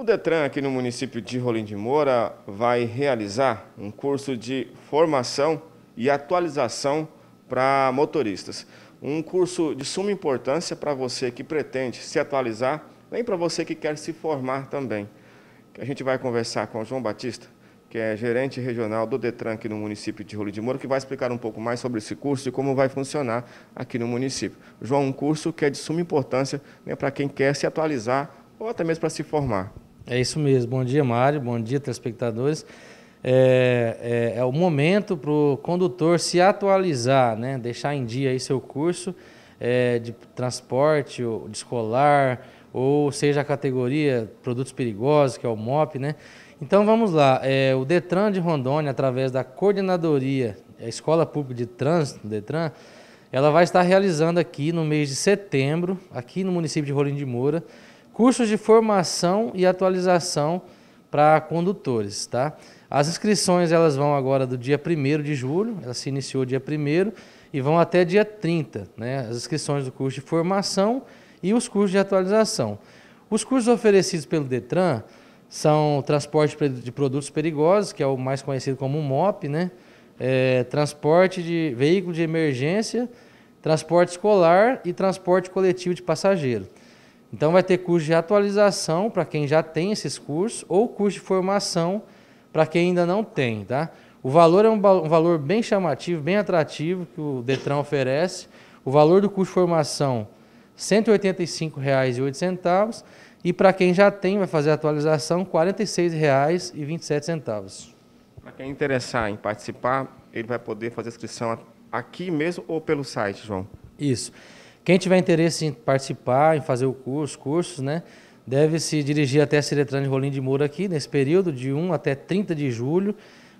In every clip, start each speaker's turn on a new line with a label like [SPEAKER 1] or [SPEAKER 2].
[SPEAKER 1] O Detran, aqui no município de Rolim de Moura, vai realizar um curso de formação e atualização para motoristas. Um curso de suma importância para você que pretende se atualizar, nem para você que quer se formar também. A gente vai conversar com o João Batista, que é gerente regional do Detran aqui no município de Rolim de Moura, que vai explicar um pouco mais sobre esse curso e como vai funcionar aqui no município. João, um curso que é de suma importância né, para quem quer se atualizar ou até mesmo para se formar.
[SPEAKER 2] É isso mesmo. Bom dia, Mário. Bom dia, telespectadores. É, é, é o momento para o condutor se atualizar, né? deixar em dia aí seu curso é, de transporte, de escolar, ou seja a categoria produtos perigosos, que é o MOP, né? Então vamos lá, é, o Detran de Rondônia, através da coordenadoria, a Escola Pública de Trânsito, Detran, ela vai estar realizando aqui no mês de setembro, aqui no município de Rolim de Moura, cursos de formação e atualização para condutores, tá? As inscrições elas vão agora do dia 1 de julho, ela se iniciou dia 1 e vão até dia 30, né? As inscrições do curso de formação e os cursos de atualização. Os cursos oferecidos pelo Detran são transporte de produtos perigosos, que é o mais conhecido como MOP, né? É, transporte de veículo de emergência, transporte escolar e transporte coletivo de passageiro. Então vai ter curso de atualização para quem já tem esses cursos ou curso de formação para quem ainda não tem, tá? O valor é um, um, valor bem chamativo, bem atrativo que o Detran oferece. O valor do curso de formação R$ 185,08 e para quem já tem vai fazer a atualização R$ 46,27.
[SPEAKER 1] Para quem interessar em participar, ele vai poder fazer inscrição aqui mesmo ou pelo site, João? Isso.
[SPEAKER 2] Quem tiver interesse em participar, em fazer o curso, cursos, né, deve se dirigir até a Ciretran de Rolim de Moura aqui, nesse período de 1 até 30 de julho.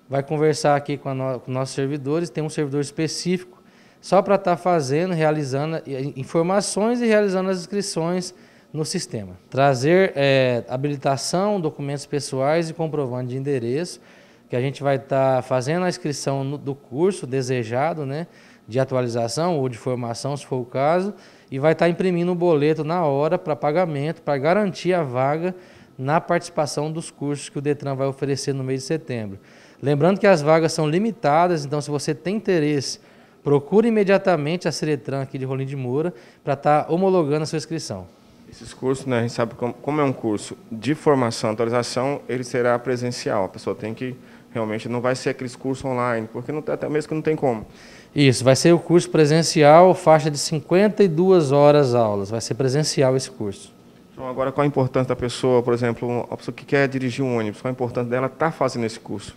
[SPEAKER 2] Vai conversar aqui com, no, com nossos servidores, tem um servidor específico só para estar tá fazendo, realizando informações e realizando as inscrições no sistema. Trazer é, habilitação, documentos pessoais e comprovante de endereço, que a gente vai estar tá fazendo a inscrição no, do curso desejado, né? de atualização ou de formação, se for o caso, e vai estar tá imprimindo um boleto na hora para pagamento, para garantir a vaga na participação dos cursos que o Detran vai oferecer no mês de setembro. Lembrando que as vagas são limitadas, então se você tem interesse, procure imediatamente a Ciretran aqui de Rolim de Moura para estar tá homologando a sua inscrição.
[SPEAKER 1] Esses cursos, né, a gente sabe como, como é um curso de formação, atualização, ele será presencial. A pessoa tem que realmente. Não vai ser aqueles cursos online, porque não, até mesmo que não tem como. Isso, vai ser o curso presencial, faixa de 52 horas aulas. Vai ser presencial esse curso. Então, agora, qual a importância da pessoa, por exemplo, a pessoa que quer dirigir um ônibus, qual a importância dela estar tá fazendo esse curso?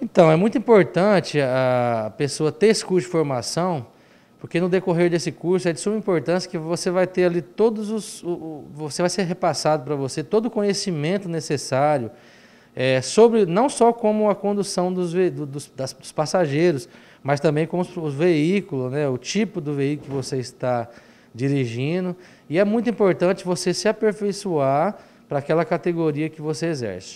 [SPEAKER 2] Então, é muito importante a pessoa ter esse curso de formação, porque no decorrer desse curso é de suma importância que você vai ter ali todos os. O, o, você vai ser repassado para você todo o conhecimento necessário é, sobre não só como a condução dos, dos, das, dos passageiros, mas também como os, os veículos, né, o tipo do veículo que você está dirigindo. E é muito importante você se aperfeiçoar para aquela categoria que você exerce.